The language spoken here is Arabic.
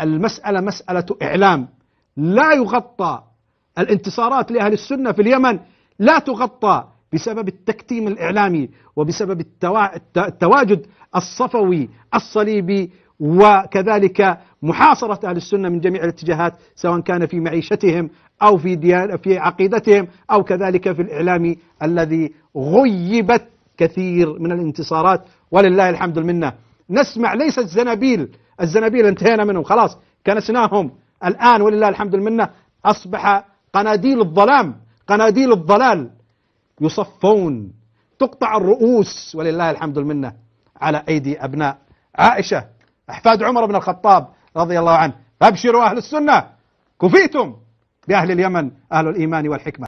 المسألة مسألة إعلام لا يغطى الانتصارات لأهل السنة في اليمن لا تغطى بسبب التكتيم الإعلامي وبسبب التواجد الصفوي الصليبي وكذلك محاصرة أهل السنة من جميع الاتجاهات سواء كان في معيشتهم أو في, ديان في عقيدتهم أو كذلك في الإعلام الذي غيبت كثير من الانتصارات ولله الحمد المنة نسمع ليست زنابيل الزنابيل انتهينا منهم خلاص كنسناهم الآن ولله الحمد المنة أصبح قناديل الظلام قناديل الضلال يصفون تقطع الرؤوس ولله الحمد المنة على أيدي أبناء عائشة أحفاد عمر بن الخطاب رضي الله عنه أبشروا أهل السنة كفيتم بأهل اليمن أهل الإيمان والحكمة